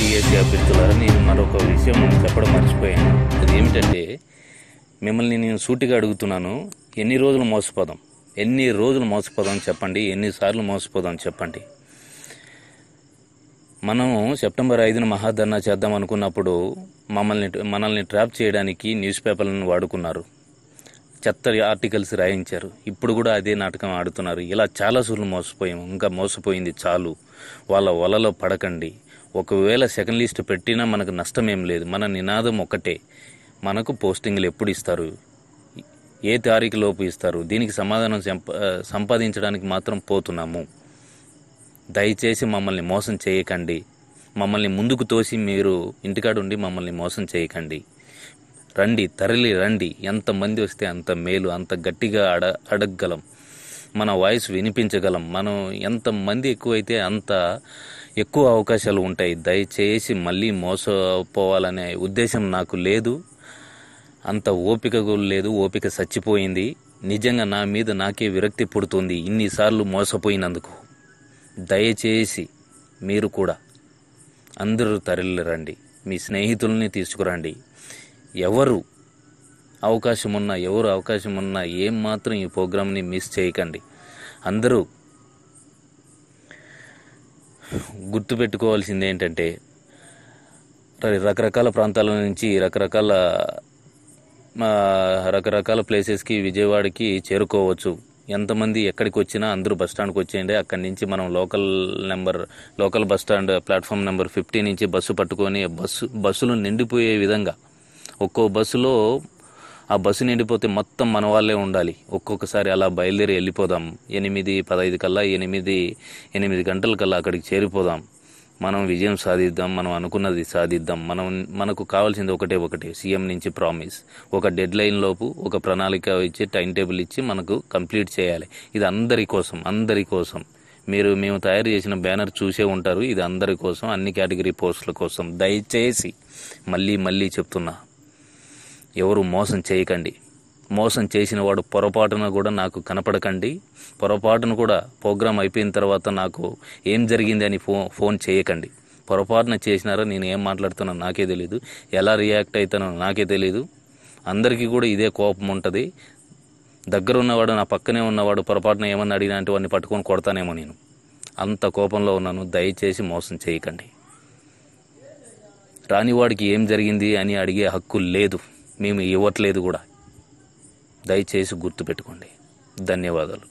టీఎస్గా అభ్యర్థులారా నేను మరొక విషయం చెప్పడం మర్చిపోయాను అది ఏమిటంటే మిమ్మల్ని నేను సూటిగా అడుగుతున్నాను ఎన్ని రోజులు మోసపోదాం ఎన్ని రోజులు మోసపోదాం చెప్పండి ఎన్నిసార్లు మోసపోదాం చెప్పండి మనం సెప్టెంబర్ ఐదున మహాధర్నా చేద్దాం అనుకున్నప్పుడు మమ్మల్ని మనల్ని ట్రాప్ చేయడానికి న్యూస్ పేపర్లను వాడుకున్నారు చెత్త ఆర్టికల్స్ రాయించారు ఇప్పుడు కూడా అదే నాటకం ఆడుతున్నారు ఇలా చాలా సూర్లు మోసపోయాము ఇంకా మోసపోయింది చాలు వాళ్ళ వలలో పడకండి ఒకవేళ సెకండ్ లిస్ట్ పెట్టినా మనకు నష్టం ఏం లేదు మన నినాదం ఒకటే మనకు పోస్టింగ్లు ఎప్పుడు ఇస్తారు ఏ తారీఖు లోపు ఇస్తారు దీనికి సమాధానం సంపాదించడానికి మాత్రం పోతున్నాము దయచేసి మమ్మల్ని మోసం చేయకండి మమ్మల్ని ముందుకు తోసి మీరు ఉండి మమ్మల్ని మోసం చేయకండి రండి తరలి రండి ఎంతమంది వస్తే అంత మేలు అంత గట్టిగా అడ అడగగలం మన వాయిస్ వినిపించగలం మనం ఎంతమంది ఎక్కువైతే అంత ఎక్కువ అవకాశాలు ఉంటాయి దయచేసి మళ్ళీ మోసపోవాలనే ఉద్దేశం నాకు లేదు అంత ఓపిక లేదు ఓపిక చచ్చిపోయింది నిజంగా నా మీద నాకే విరక్తి పుడుతుంది ఇన్నిసార్లు మోసపోయినందుకు దయచేసి మీరు కూడా అందరూ తరలిరండి మీ స్నేహితుల్ని తీసుకురండి ఎవరు అవకాశం ఉన్నా ఎవరు అవకాశం ఉన్నా ఏం మాత్రం ఈ ప్రోగ్రామ్ని మిస్ చేయకండి అందరూ గుర్తుపెట్టుకోవాల్సింది ఏంటంటే రకరకాల ప్రాంతాల నుంచి రకరకాల రకరకాల ప్లేసెస్కి విజయవాడకి చేరుకోవచ్చు ఎంతమంది ఎక్కడికి వచ్చినా అందరూ బస్ స్టాండ్కి వచ్చేయండి అక్కడి నుంచి మనం local number local bus stand platform number fifty నుంచి బస్సు పట్టుకొని బస్సు బస్సులు నిండిపోయే విధంగా ఒక్కో బస్సులో ఆ బస్సు నిండిపోతే మొత్తం మన వాళ్ళే ఉండాలి ఒక్కొక్కసారి అలా బయలుదేరి వెళ్ళిపోదాం ఎనిమిది పదహైదు కల్లా ఎనిమిది ఎనిమిది గంటల కల్లా అక్కడికి చేరిపోదాం మనం విజయం సాధిద్దాం మనం అనుకున్నది సాధిద్దాం మనం మనకు కావాల్సింది ఒకటే ఒకటే సీఎం నుంచి ప్రామిస్ ఒక డెడ్ లైన్ లోపు ఒక ప్రణాళిక ఇచ్చి టైం టేబుల్ ఇచ్చి మనకు కంప్లీట్ చేయాలి ఇది అందరి కోసం అందరి కోసం మీరు మేము తయారు చేసిన బ్యానర్ చూసే ఉంటారు ఇది అందరి కోసం అన్ని కేటగిరీ పోస్టుల కోసం దయచేసి మళ్ళీ మళ్ళీ చెప్తున్నా ఎవరు మోసం చేయకండి మోసం చేసిన వాడు పొరపాటున కూడా నాకు కనపడకండి పొరపాటున కూడా ప్రోగ్రామ్ అయిపోయిన తర్వాత నాకు ఏం జరిగింది అని ఫో ఫోన్ చేయకండి పొరపాటున చేసినారా నేను ఏం మాట్లాడుతున్నాను నాకే తెలియదు ఎలా రియాక్ట్ అవుతానో నాకే తెలియదు అందరికీ కూడా ఇదే కోపం ఉంటుంది దగ్గర ఉన్నవాడు నా పక్కనే ఉన్నవాడు పొరపాటున ఏమన్నా అడిగినా వాడిని పట్టుకొని కొడతానేమో నేను అంత కోపంలో ఉన్నాను దయచేసి మోసం చేయకండి రానివాడికి ఏం జరిగింది అని అడిగే హక్కు లేదు మేము ఇవ్వట్లేదు కూడా దయచేసి గుర్తుపెట్టుకోండి ధన్యవాదాలు